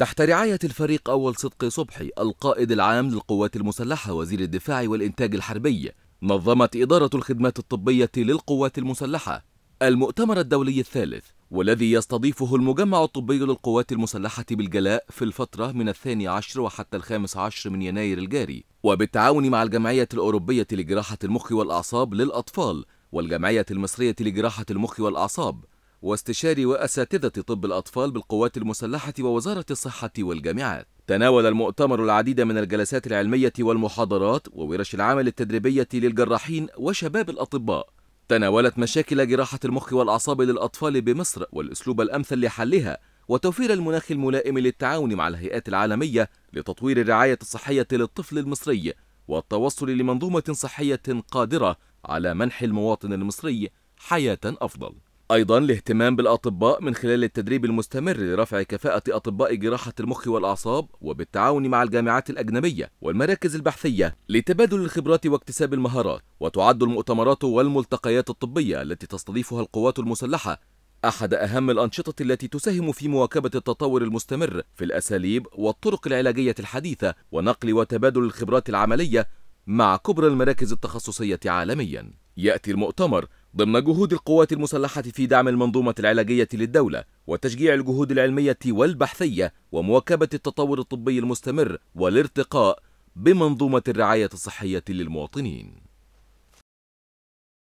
تحت رعاية الفريق أول صدقي صبحي القائد العام للقوات المسلحة وزير الدفاع والإنتاج الحربي نظمت إدارة الخدمات الطبية للقوات المسلحة المؤتمر الدولي الثالث والذي يستضيفه المجمع الطبي للقوات المسلحة بالجلاء في الفترة من الثاني عشر وحتى الخامس عشر من يناير الجاري وبالتعاون مع الجمعية الأوروبية لجراحة المخ والأعصاب للأطفال والجمعية المصرية لجراحة المخ والأعصاب واستشاري وأساتذة طب الأطفال بالقوات المسلحة ووزارة الصحة والجامعات تناول المؤتمر العديد من الجلسات العلمية والمحاضرات وورش العمل التدريبية للجراحين وشباب الأطباء تناولت مشاكل جراحة المخ والأعصاب للأطفال بمصر والأسلوب الأمثل لحلها وتوفير المناخ الملائم للتعاون مع الهيئات العالمية لتطوير الرعاية الصحية للطفل المصري والتوصل لمنظومة صحية قادرة على منح المواطن المصري حياة أفضل أيضا الاهتمام بالأطباء من خلال التدريب المستمر لرفع كفاءة أطباء جراحة المخ والأعصاب وبالتعاون مع الجامعات الأجنبية والمراكز البحثية لتبادل الخبرات واكتساب المهارات وتعد المؤتمرات والملتقيات الطبية التي تستضيفها القوات المسلحة أحد أهم الأنشطة التي تساهم في مواكبة التطور المستمر في الأساليب والطرق العلاجية الحديثة ونقل وتبادل الخبرات العملية مع كبرى المراكز التخصصية عالمياً. يأتي المؤتمر ضمن جهود القوات المسلحة في دعم المنظومة العلاجية للدولة وتشجيع الجهود العلمية والبحثية ومواكبة التطور الطبي المستمر والارتقاء بمنظومة الرعاية الصحية للمواطنين